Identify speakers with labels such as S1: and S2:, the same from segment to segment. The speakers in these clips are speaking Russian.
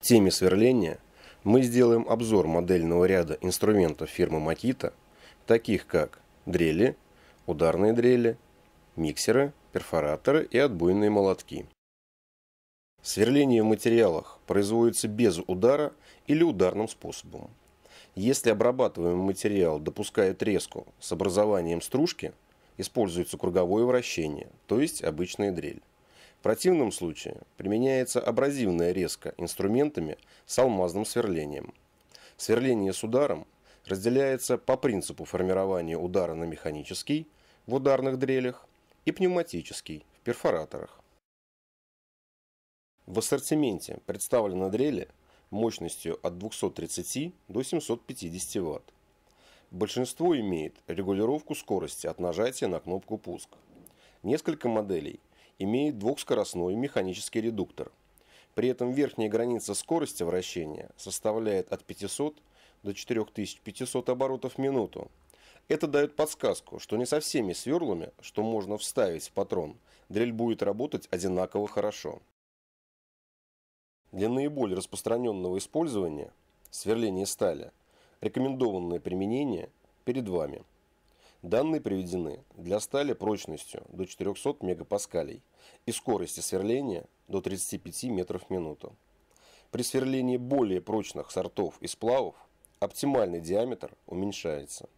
S1: В теме сверления мы сделаем обзор модельного ряда инструментов фирмы Makita, таких как дрели, ударные дрели, миксеры, перфораторы и отбойные молотки. Сверление в материалах производится без удара или ударным способом. Если обрабатываемый материал допускает резку с образованием стружки, используется круговое вращение, то есть обычная дрель. В противном случае применяется абразивная резка инструментами с алмазным сверлением. Сверление с ударом разделяется по принципу формирования удара на механический в ударных дрелях и пневматический в перфораторах. В ассортименте представлены дрели мощностью от 230 до 750 Вт. Большинство имеет регулировку скорости от нажатия на кнопку «Пуск». Несколько моделей имеет двухскоростной механический редуктор. При этом верхняя граница скорости вращения составляет от 500 до 4500 оборотов в минуту. Это дает подсказку, что не со всеми сверлами, что можно вставить в патрон, дрель будет работать одинаково хорошо. Для наиболее распространенного использования сверления стали рекомендованное применение перед вами. Данные приведены для стали прочностью до 400 мегапаскалей и скорости сверления до 35 метров в минуту. При сверлении более прочных сортов и сплавов оптимальный диаметр уменьшается.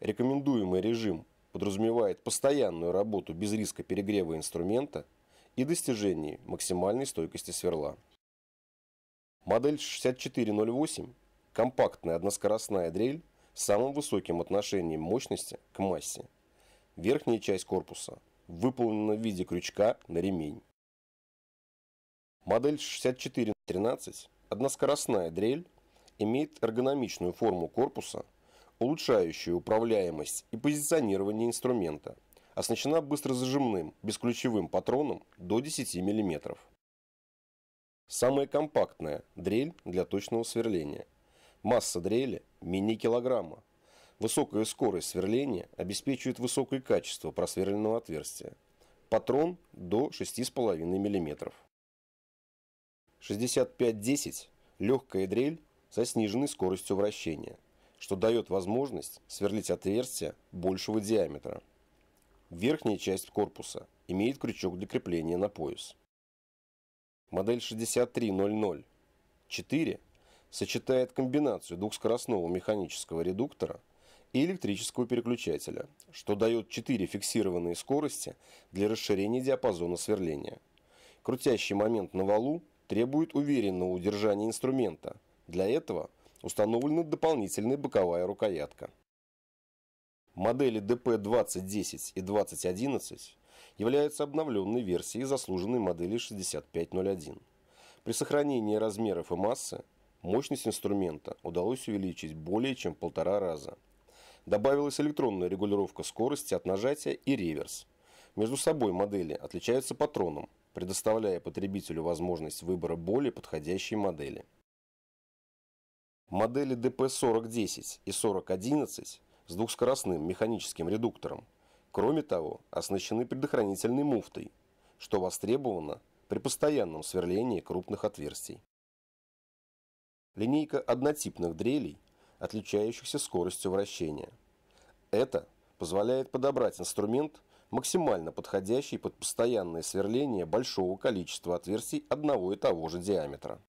S1: Рекомендуемый режим подразумевает постоянную работу без риска перегрева инструмента и достижении максимальной стойкости сверла. Модель 6408 – компактная односкоростная дрель с самым высоким отношением мощности к массе. Верхняя часть корпуса – выполнена в виде крючка на ремень. Модель 6413, односкоростная дрель, имеет эргономичную форму корпуса, улучшающую управляемость и позиционирование инструмента, оснащена быстрозажимным бесключевым патроном до 10 мм. Самая компактная дрель для точного сверления. Масса дрели мини-килограмма Высокая скорость сверления обеспечивает высокое качество просверленного отверстия. Патрон до 6,5 мм. 6510 – легкая дрель со сниженной скоростью вращения, что дает возможность сверлить отверстия большего диаметра. Верхняя часть корпуса имеет крючок для крепления на пояс. Модель 6300-4 сочетает комбинацию двухскоростного механического редуктора – и электрического переключателя, что дает 4 фиксированные скорости для расширения диапазона сверления. Крутящий момент на валу требует уверенного удержания инструмента. Для этого установлена дополнительная боковая рукоятка. Модели DP2010 и 2011 являются обновленной версией заслуженной модели 6501. При сохранении размеров и массы мощность инструмента удалось увеличить более чем полтора раза Добавилась электронная регулировка скорости от нажатия и реверс. Между собой модели отличаются патроном, предоставляя потребителю возможность выбора более подходящей модели. Модели DP4010 и 4011 с двухскоростным механическим редуктором, кроме того, оснащены предохранительной муфтой, что востребовано при постоянном сверлении крупных отверстий. Линейка однотипных дрелей отличающихся скоростью вращения. Это позволяет подобрать инструмент, максимально подходящий под постоянное сверление большого количества отверстий одного и того же диаметра.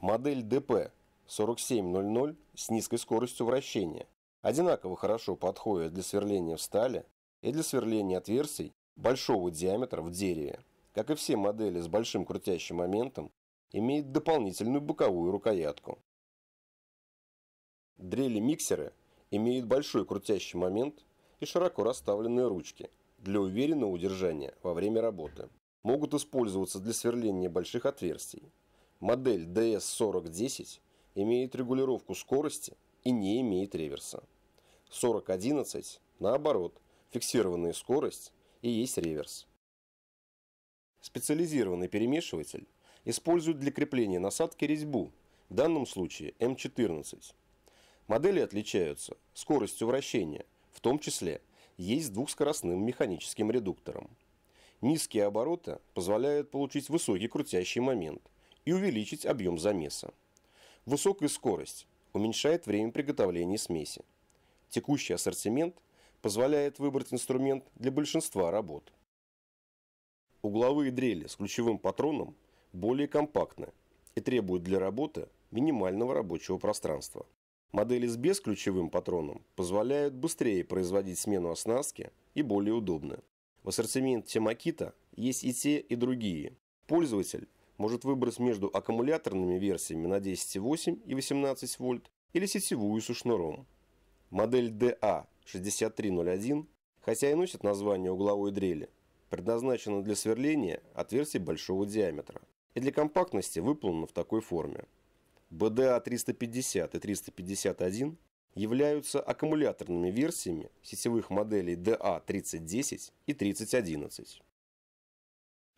S1: Модель DP 4700 с низкой скоростью вращения одинаково хорошо подходит для сверления в стали и для сверления отверстий большого диаметра в дереве. Как и все модели с большим крутящим моментом, имеет дополнительную боковую рукоятку. Дрели-миксеры имеют большой крутящий момент и широко расставленные ручки для уверенного удержания во время работы. Могут использоваться для сверления больших отверстий. Модель DS4010 имеет регулировку скорости и не имеет реверса. 4011, наоборот, фиксированная скорость и есть реверс. Специализированный перемешиватель используют для крепления насадки резьбу, в данном случае М14, эм Модели отличаются скоростью вращения, в том числе есть с двухскоростным механическим редуктором. Низкие обороты позволяют получить высокий крутящий момент и увеличить объем замеса. Высокая скорость уменьшает время приготовления смеси. Текущий ассортимент позволяет выбрать инструмент для большинства работ. Угловые дрели с ключевым патроном более компактны и требуют для работы минимального рабочего пространства. Модели с бесключевым патроном позволяют быстрее производить смену оснастки и более удобны. В ассортименте Makita есть и те, и другие. Пользователь может выбрать между аккумуляторными версиями на 10,8 и 18 вольт или сетевую со шнуром. Модель DA6301, хотя и носит название угловой дрели, предназначена для сверления отверстий большого диаметра и для компактности выполнена в такой форме. BDA350 и 351 являются аккумуляторными версиями сетевых моделей DA3010 и 3011.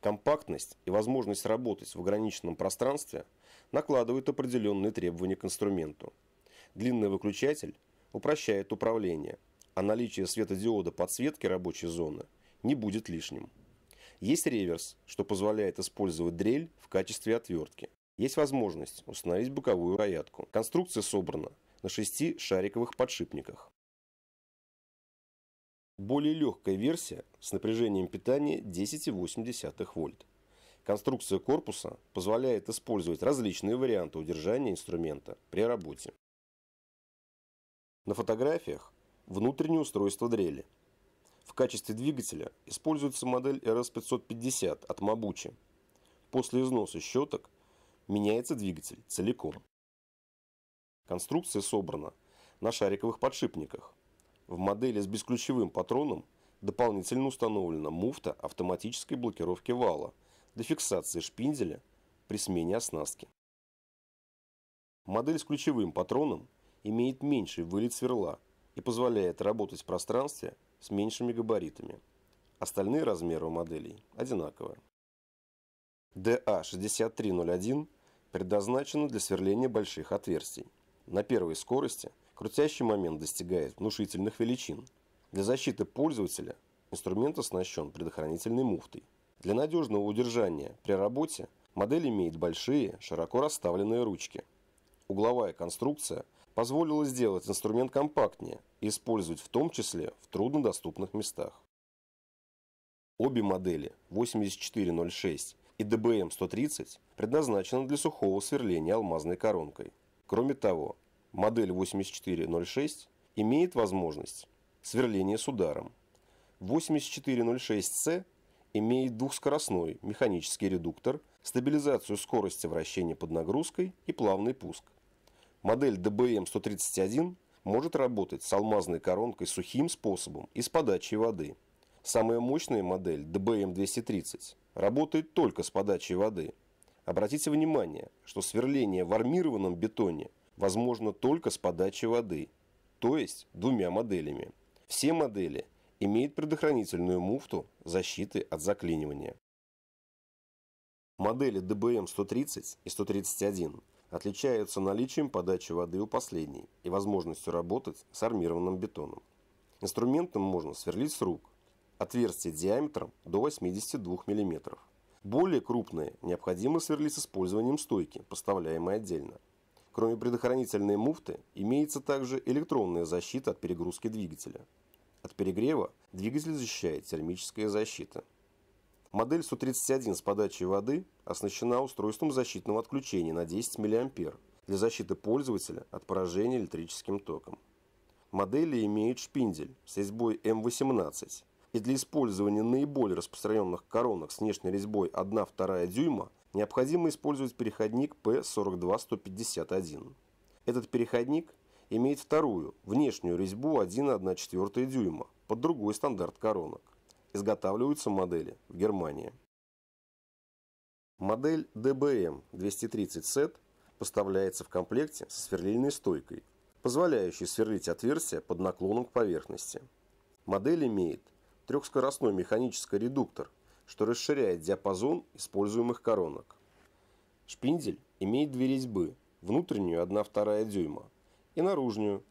S1: Компактность и возможность работать в ограниченном пространстве накладывают определенные требования к инструменту. Длинный выключатель упрощает управление, а наличие светодиода подсветки рабочей зоны не будет лишним. Есть реверс, что позволяет использовать дрель в качестве отвертки. Есть возможность установить боковую рогатку. Конструкция собрана на шести шариковых подшипниках. Более легкая версия с напряжением питания 10,8 вольт. Конструкция корпуса позволяет использовать различные варианты удержания инструмента при работе. На фотографиях внутреннее устройство дрели. В качестве двигателя используется модель RS550 от Mabuchi. После износа щеток меняется двигатель целиком. Конструкция собрана на шариковых подшипниках. В модели с бесключевым патроном дополнительно установлена муфта автоматической блокировки вала для фиксации шпинделя при смене оснастки. Модель с ключевым патроном имеет меньший вылет сверла и позволяет работать в пространстве с меньшими габаритами. Остальные размеры моделей одинаковые DA6301 предназначена для сверления больших отверстий. На первой скорости крутящий момент достигает внушительных величин. Для защиты пользователя инструмент оснащен предохранительной муфтой. Для надежного удержания при работе модель имеет большие, широко расставленные ручки. Угловая конструкция позволила сделать инструмент компактнее и использовать в том числе в труднодоступных местах. Обе модели 8406 и ДБМ-130 предназначена для сухого сверления алмазной коронкой. Кроме того, модель 8406 имеет возможность сверления с ударом. 8406C имеет двухскоростной механический редуктор, стабилизацию скорости вращения под нагрузкой и плавный пуск. Модель ДБМ 131 может работать с алмазной коронкой сухим способом и с подачей воды. Самая мощная модель ДБМ 230 работает только с подачей воды. Обратите внимание, что сверление в армированном бетоне возможно только с подачей воды, то есть двумя моделями. Все модели имеют предохранительную муфту защиты от заклинивания. Модели DBM-130 и 131 отличаются наличием подачи воды у последней и возможностью работать с армированным бетоном. Инструментом можно сверлить с рук, отверстия диаметром до 82 мм. Более крупные необходимо сверлить с использованием стойки, поставляемой отдельно. Кроме предохранительной муфты, имеется также электронная защита от перегрузки двигателя. От перегрева двигатель защищает термическая защита. Модель Су-31 с подачей воды оснащена устройством защитного отключения на 10 мА для защиты пользователя от поражения электрическим током. Модели имеют шпиндель с резьбой М18 и для использования наиболее распространенных коронок с внешней резьбой 1-2 дюйма необходимо использовать переходник P42151. Этот переходник имеет вторую, внешнюю резьбу 1,1,4 дюйма под другой стандарт коронок. Изготавливаются модели в Германии. Модель dbm 230 set поставляется в комплекте со сверлильной стойкой, позволяющей сверлить отверстия под наклоном к поверхности. Модель имеет трехскоростной механический редуктор, что расширяет диапазон используемых коронок. Шпиндель имеет две резьбы, внутреннюю 1,2 дюйма и наружную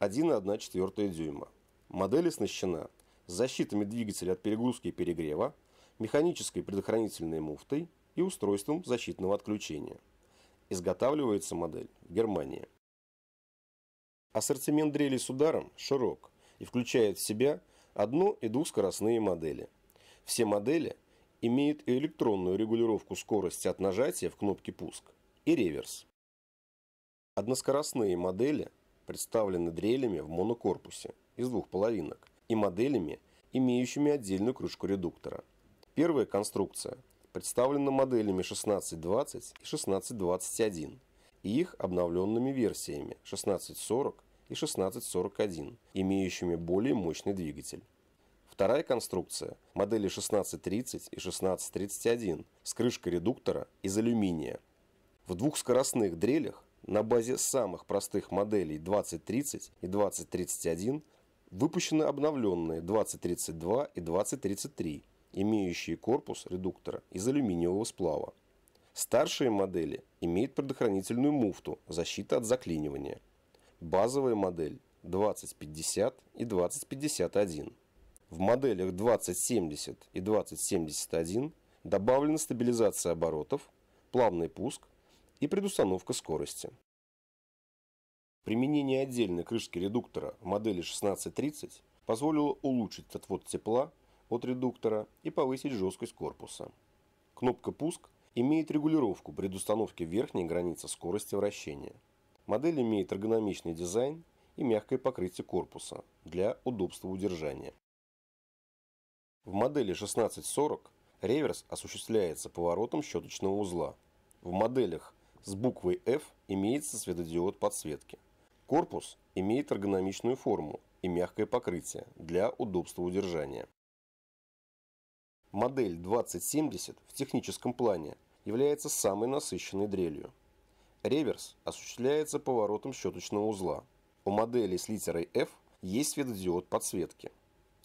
S1: 1,1 дюйма. Модель оснащена защитами двигателя от перегрузки и перегрева, механической предохранительной муфтой и устройством защитного отключения. Изготавливается модель в Германии. Ассортимент дрелей с ударом широк и включает в себя одно- и двухскоростные модели. Все модели имеют электронную регулировку скорости от нажатия в кнопке «Пуск» и реверс. Односкоростные модели представлены дрелями в монокорпусе из двух половинок и моделями, имеющими отдельную крышку редуктора. Первая конструкция представлена моделями 1620 и 1621 и их обновленными версиями 1640 и 1641, имеющими более мощный двигатель. Вторая конструкция – модели 1630 и 1631 с крышкой редуктора из алюминия. В двухскоростных дрелях на базе самых простых моделей 2030 и 2031 выпущены обновленные 2032 и 2033, имеющие корпус редуктора из алюминиевого сплава. Старшие модели имеют предохранительную муфту, защита от заклинивания – Базовая модель 2050 и 2051. В моделях 2070 и 2071 добавлена стабилизация оборотов, плавный пуск и предустановка скорости. Применение отдельной крышки редуктора в модели 1630 позволило улучшить отвод тепла от редуктора и повысить жесткость корпуса. Кнопка «Пуск» имеет регулировку предустановки верхней границы скорости вращения – Модель имеет эргономичный дизайн и мягкое покрытие корпуса для удобства удержания. В модели 1640 реверс осуществляется поворотом щеточного узла. В моделях с буквой F имеется светодиод подсветки. Корпус имеет эргономичную форму и мягкое покрытие для удобства удержания. Модель 2070 в техническом плане является самой насыщенной дрелью. Реверс осуществляется поворотом щеточного узла. У модели с литерой F есть светодиод подсветки.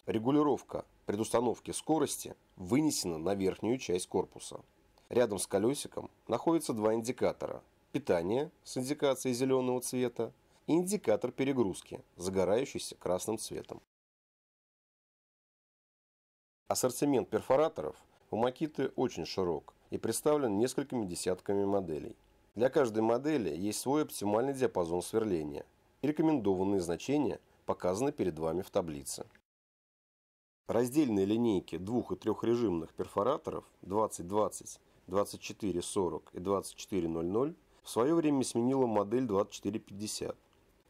S1: Регулировка предустановки скорости вынесена на верхнюю часть корпуса. Рядом с колесиком находятся два индикатора – питание с индикацией зеленого цвета и индикатор перегрузки, загорающийся красным цветом. Ассортимент перфораторов у Макиты очень широк и представлен несколькими десятками моделей – для каждой модели есть свой оптимальный диапазон сверления и рекомендованные значения показаны перед вами в таблице. Раздельные линейки двух- и трехрежимных перфораторов 2020, 2440 и 2400 в свое время сменила модель 2450.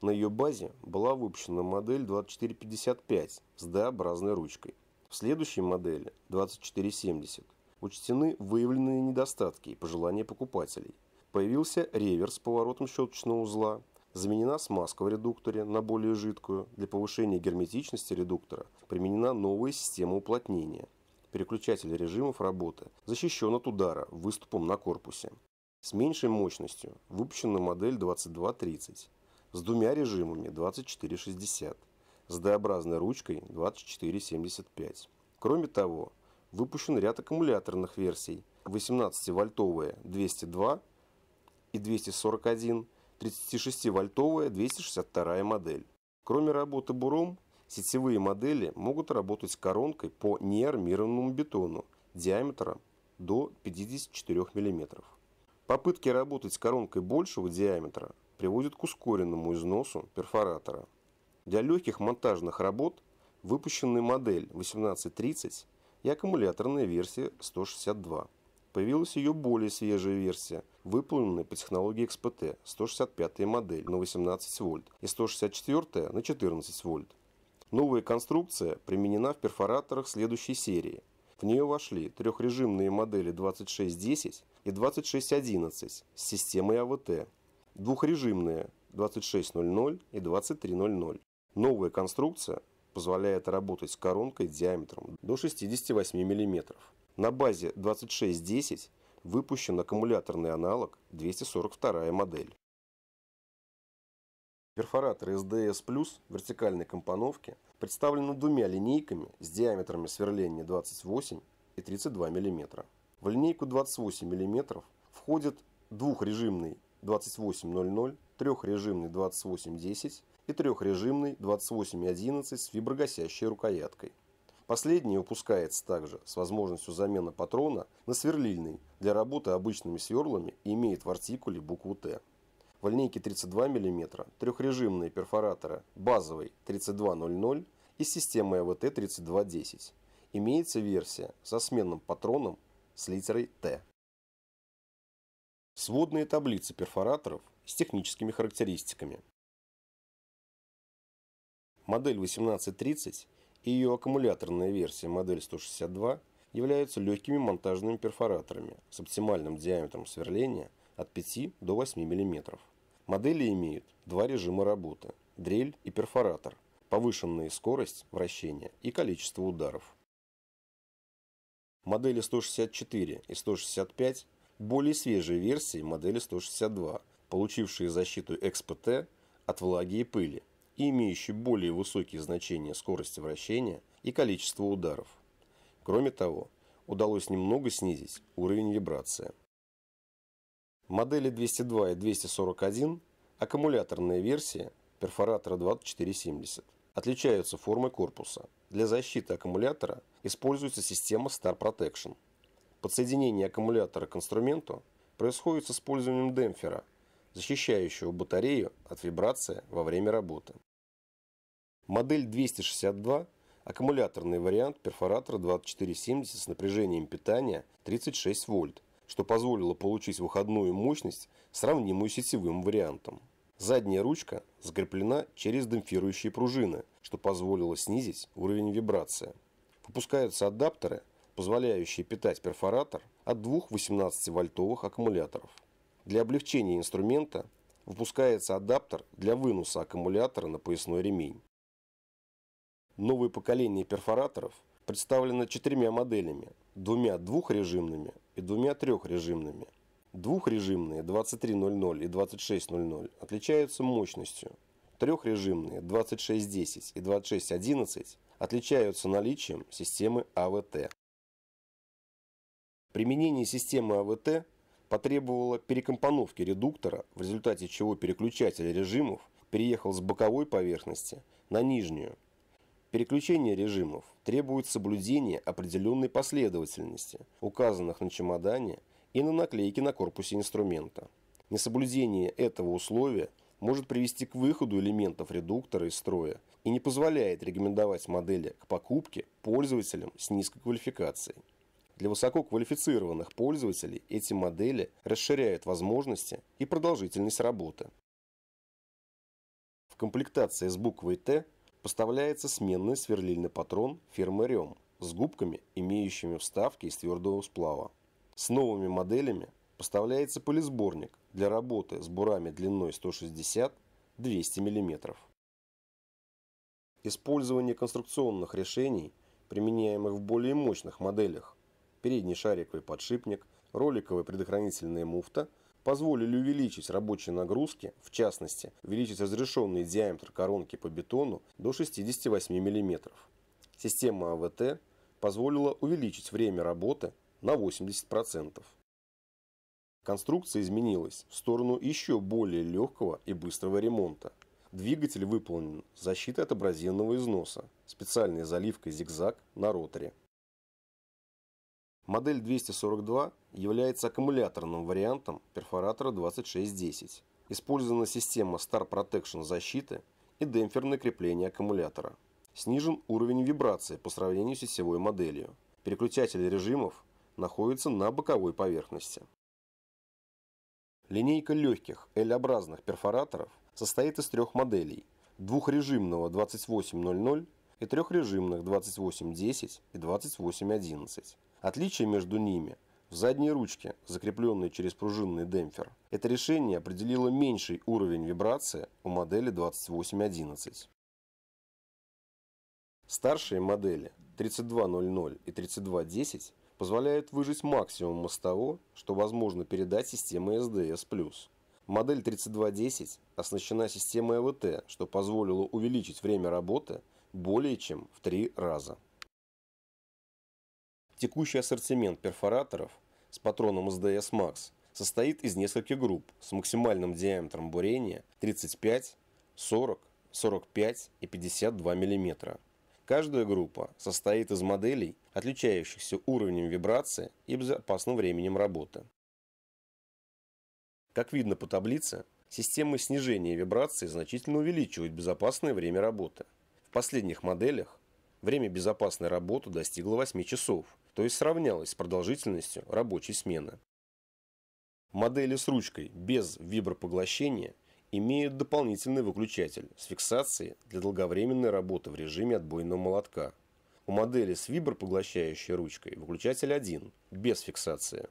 S1: На ее базе была выпущена модель 2455 с D-образной ручкой. В следующей модели 2470 учтены выявленные недостатки и пожелания покупателей – Появился реверс с поворотом щеточного узла. Заменена смазка в редукторе на более жидкую. Для повышения герметичности редуктора применена новая система уплотнения. Переключатель режимов работы защищен от удара выступом на корпусе. С меньшей мощностью выпущена модель 2230 с двумя режимами 2460 с D-образной ручкой 2475. Кроме того, выпущен ряд аккумуляторных версий 18-вольтовые 202 и 241, 36-вольтовая 262 модель. Кроме работы буром, сетевые модели могут работать коронкой по неармированному бетону диаметром до 54 мм. Попытки работать с коронкой большего диаметра приводят к ускоренному износу перфоратора. Для легких монтажных работ выпущенная модель 1830 и аккумуляторная версия 162. Появилась ее более свежая версия – выполнены по технологии XPT 165 модель на 18 вольт и 164 на 14 вольт. Новая конструкция применена в перфораторах следующей серии. В нее вошли трехрежимные модели 2610 и 2611 с системой АВТ, двухрежимные 2600 и 2300. Новая конструкция позволяет работать с коронкой диаметром до 68 мм. На базе 2610 выпущен аккумуляторный аналог 242 модель. перфоратор SDS Plus вертикальной компоновки представлены двумя линейками с диаметрами сверления 28 и 32 мм. В линейку 28 мм входят двухрежимный 2800, трехрежимный 2810 и трехрежимный 2811 с виброгасящей рукояткой. Последний выпускается также с возможностью замены патрона на сверлильный для работы обычными сверлами и имеет в артикуле букву «Т». В линейке 32 мм трехрежимные перфораторы базовый 3200 и системы АВТ-3210. Имеется версия со сменным патроном с литерой «Т». Сводные таблицы перфораторов с техническими характеристиками. Модель 1830 и ее аккумуляторная версия модель 162 являются легкими монтажными перфораторами с оптимальным диаметром сверления от 5 до 8 мм. Модели имеют два режима работы – дрель и перфоратор, повышенные скорость вращения и количество ударов. Модели 164 и 165 – более свежие версии модели 162, получившие защиту XPT от влаги и пыли, и имеющий более высокие значения скорости вращения и количества ударов. Кроме того, удалось немного снизить уровень вибрации. Модели 202 и 241, аккумуляторная версия перфоратора 2470, отличаются формой корпуса. Для защиты аккумулятора используется система Star Protection. Подсоединение аккумулятора к инструменту происходит с использованием демпфера, защищающего батарею от вибрации во время работы. Модель 262 аккумуляторный вариант перфоратора 2470 с напряжением питания 36 вольт, что позволило получить выходную мощность, сравнимую с сетевым вариантом. Задняя ручка закреплена через демпфирующие пружины, что позволило снизить уровень вибрации. Выпускаются адаптеры, позволяющие питать перфоратор от двух 18-вольтовых аккумуляторов. Для облегчения инструмента выпускается адаптер для выноса аккумулятора на поясной ремень. Новое поколение перфораторов представлено четырьмя моделями, двумя двухрежимными и двумя трехрежимными. Двухрежимные 2300 и 2600 отличаются мощностью. Трехрежимные 2610 и 2611 отличаются наличием системы АВТ. Применение системы АВТ потребовало перекомпоновки редуктора, в результате чего переключатель режимов переехал с боковой поверхности на нижнюю, Переключение режимов требует соблюдения определенной последовательности, указанных на чемодане и на наклейке на корпусе инструмента. Несоблюдение этого условия может привести к выходу элементов редуктора из строя и не позволяет рекомендовать модели к покупке пользователям с низкой квалификацией. Для высококвалифицированных пользователей эти модели расширяют возможности и продолжительность работы. В комплектации с буквой «Т» Поставляется сменный сверлильный патрон фирмы «Рем» с губками, имеющими вставки из твердого сплава. С новыми моделями поставляется полисборник для работы с бурами длиной 160-200 мм. Использование конструкционных решений, применяемых в более мощных моделях, передний шариковый подшипник, роликовая предохранительная муфта – позволили увеличить рабочие нагрузки, в частности, увеличить разрешенный диаметр коронки по бетону до 68 мм. Система АВТ позволила увеличить время работы на 80%. Конструкция изменилась в сторону еще более легкого и быстрого ремонта. Двигатель выполнен с защитой от абразивного износа, специальной заливкой зигзаг на роторе. Модель 242 является аккумуляторным вариантом перфоратора 2610. Использована система Star Protection защиты и демпферное крепление аккумулятора. Снижен уровень вибрации по сравнению с сетевой моделью. Переключатели режимов находятся на боковой поверхности. Линейка легких L-образных перфораторов состоит из трех моделей – двухрежимного 2800 и трехрежимных 2810 и 2811. Отличие между ними в задней ручке, закрепленной через пружинный демпфер. Это решение определило меньший уровень вибрации у модели 2811. Старшие модели 3200 и 3210 позволяют выжить максимум из того, что возможно передать система SDS+. Модель 3210 оснащена системой АВТ, что позволило увеличить время работы более чем в три раза. Текущий ассортимент перфораторов с патроном СДС Max состоит из нескольких групп с максимальным диаметром бурения 35, 40, 45 и 52 мм. Каждая группа состоит из моделей, отличающихся уровнем вибрации и безопасным временем работы. Как видно по таблице, системы снижения вибрации значительно увеличивают безопасное время работы. В последних моделях время безопасной работы достигло 8 часов – то есть сравнялась с продолжительностью рабочей смены. Модели с ручкой без вибропоглощения имеют дополнительный выключатель с фиксацией для долговременной работы в режиме отбойного молотка. У модели с вибропоглощающей ручкой выключатель один, без фиксации.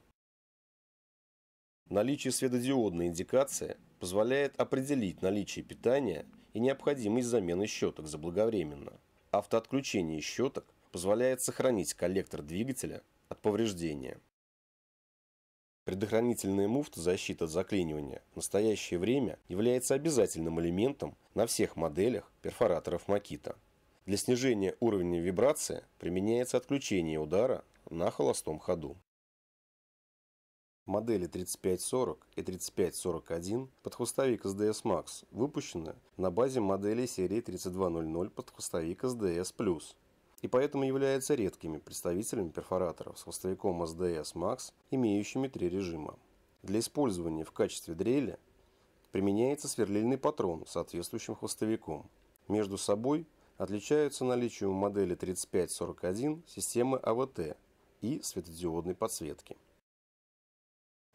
S1: Наличие светодиодной индикации позволяет определить наличие питания и необходимость замены щеток заблаговременно. Автоотключение щеток позволяет сохранить коллектор двигателя от повреждения. Предохранительная муфта защиты от заклинивания в настоящее время является обязательным элементом на всех моделях перфораторов Makita. Для снижения уровня вибрации применяется отключение удара на холостом ходу. Модели 3540 и 3541 под хвостовик SDS Max выпущены на базе моделей серии 3200 под хвостовик SDS Plus и поэтому являются редкими представителями перфораторов с хвостовиком SDS MAX, имеющими три режима. Для использования в качестве дрели применяется сверлильный патрон с соответствующим хвостовиком. Между собой отличаются наличием модели 3541 системы АВТ и светодиодной подсветки.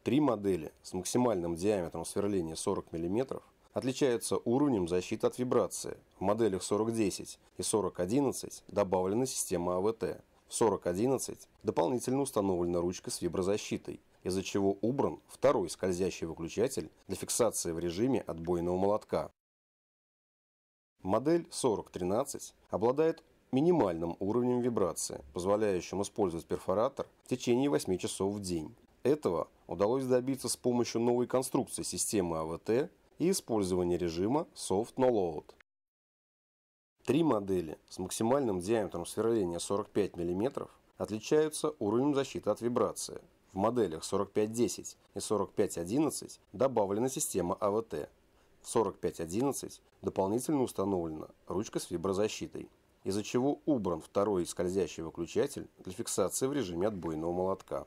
S1: Три модели с максимальным диаметром сверления 40 мм отличается уровнем защиты от вибрации. В моделях 4010 и 4011 добавлена система АВТ. В 4011 дополнительно установлена ручка с виброзащитой, из-за чего убран второй скользящий выключатель для фиксации в режиме отбойного молотка. Модель 4013 обладает минимальным уровнем вибрации, позволяющим использовать перфоратор в течение 8 часов в день. Этого удалось добиться с помощью новой конструкции системы АВТ и использование режима Soft No Load. Три модели с максимальным диаметром сверления 45 мм отличаются уровнем защиты от вибрации. В моделях 4510 и 4511 добавлена система АВТ. В 4511 дополнительно установлена ручка с виброзащитой, из-за чего убран второй скользящий выключатель для фиксации в режиме отбойного молотка.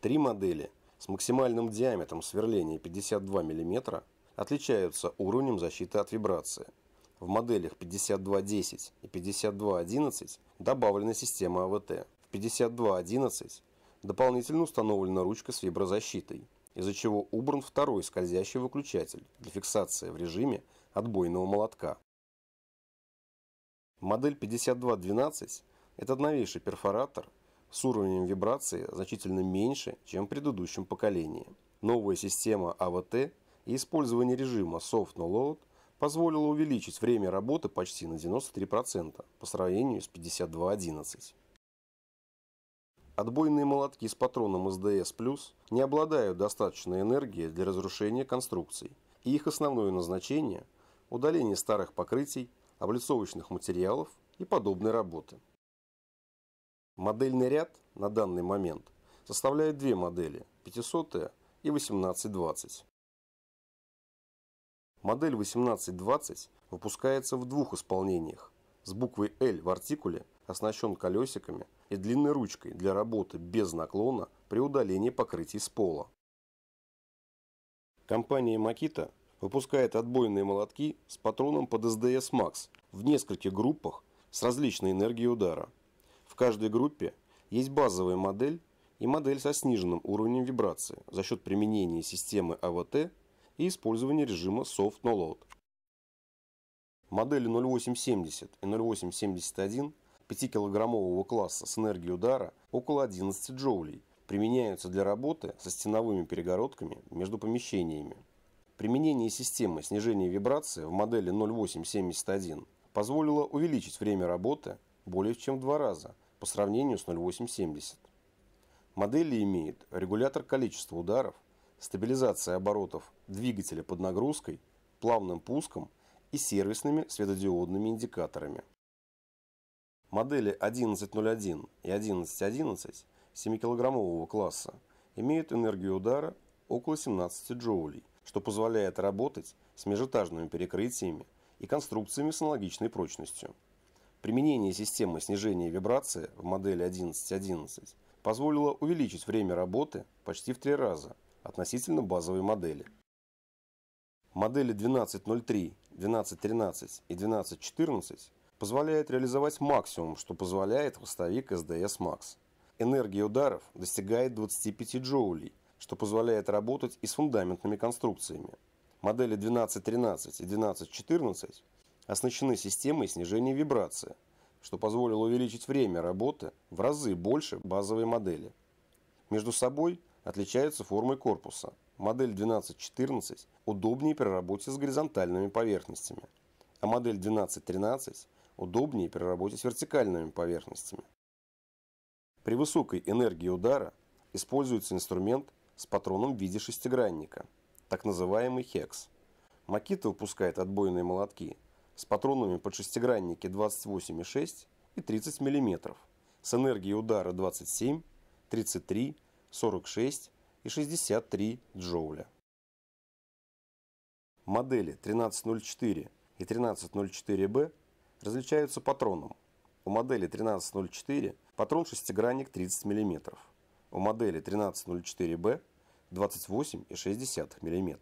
S1: Три модели с максимальным диаметром сверления 52 мм отличаются уровнем защиты от вибрации. В моделях 5210 и 5211 добавлена система АВТ. В 5211 дополнительно установлена ручка с виброзащитой, из-за чего убран второй скользящий выключатель для фиксации в режиме отбойного молотка. Модель 5212 – это новейший перфоратор – с уровнем вибрации значительно меньше, чем в предыдущем поколении. Новая система АВТ и использование режима Soft No Load позволило увеличить время работы почти на 93% по сравнению с 5211. Отбойные молотки с патроном СДС+, не обладают достаточной энергией для разрушения конструкций, и их основное назначение – удаление старых покрытий, облицовочных материалов и подобной работы. Модельный ряд на данный момент составляет две модели 500 и 1820. Модель 1820 выпускается в двух исполнениях. С буквой L в артикуле оснащен колесиками и длинной ручкой для работы без наклона при удалении покрытий с пола. Компания Makita выпускает отбойные молотки с патроном под SDS Max в нескольких группах с различной энергией удара – каждой группе есть базовая модель и модель со сниженным уровнем вибрации за счет применения системы АВТ и использования режима Soft No Load. Модели 0870 и 0871 5-килограммового класса с энергией удара около 11 джоулей применяются для работы со стеновыми перегородками между помещениями. Применение системы снижения вибрации в модели 0871 позволило увеличить время работы более чем в два раза по сравнению с 0870. Модели имеют регулятор количества ударов, стабилизация оборотов двигателя под нагрузкой, плавным пуском и сервисными светодиодными индикаторами. Модели 1101 и 1111 7-килограммового класса имеют энергию удара около 17 джоулей, что позволяет работать с межэтажными перекрытиями и конструкциями с аналогичной прочностью. Применение системы снижения вибрации в модели 1111 позволило увеличить время работы почти в три раза относительно базовой модели. Модели 1203, 1213 и 1214 позволяют реализовать максимум, что позволяет хвостовик SDS Max. Энергия ударов достигает 25 джоулей, что позволяет работать и с фундаментными конструкциями. Модели 1213 и 1214 оснащены системой снижения вибрации, что позволило увеличить время работы в разы больше базовой модели. Между собой отличаются формы корпуса. Модель 1214 удобнее при работе с горизонтальными поверхностями, а модель 1213 удобнее при работе с вертикальными поверхностями. При высокой энергии удара используется инструмент с патроном в виде шестигранника, так называемый хекс. Макита выпускает отбойные молотки – с патронами под шестигранники 28,6 и 30 мм, с энергией удара 27, 33, 46 и 63 джоуля. Модели 1304 и 1304B различаются патроном. У модели 1304 патрон шестигранник 30 мм, у модели 1304B 28,6 мм.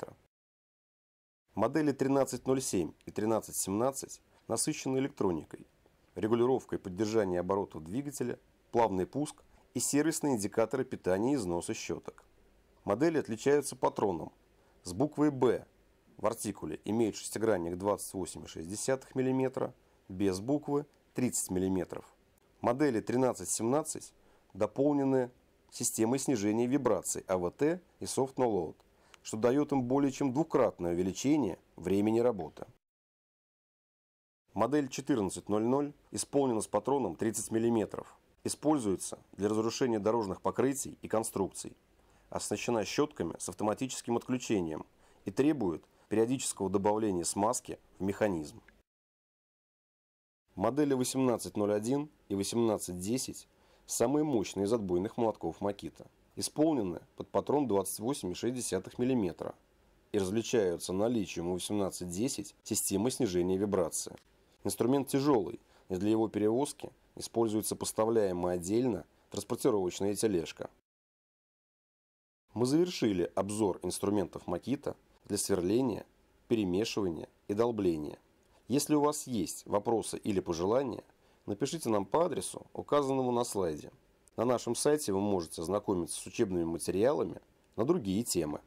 S1: Модели 1307 и 1317 насыщены электроникой, регулировкой поддержания оборотов двигателя, плавный пуск и сервисные индикаторы питания и износа щеток. Модели отличаются патроном. С буквой «Б» в артикуле имеет шестигранник 28,6 мм, без буквы 30 мм. Модели 1317 дополнены системой снижения вибраций АВТ и Soft No Load – что дает им более чем двукратное увеличение времени работы. Модель 1400 исполнена с патроном 30 мм. Используется для разрушения дорожных покрытий и конструкций. Оснащена щетками с автоматическим отключением и требует периодического добавления смазки в механизм. Модели 1801 и 1810 – самые мощные из отбойных молотков Макита – исполнены под патрон 28,6 мм и различаются наличием у 1810 системы снижения вибрации. Инструмент тяжелый, и для его перевозки используется поставляемая отдельно транспортировочная тележка. Мы завершили обзор инструментов Makita для сверления, перемешивания и долбления. Если у вас есть вопросы или пожелания, напишите нам по адресу, указанному на слайде. На нашем сайте вы можете ознакомиться с учебными материалами на другие темы.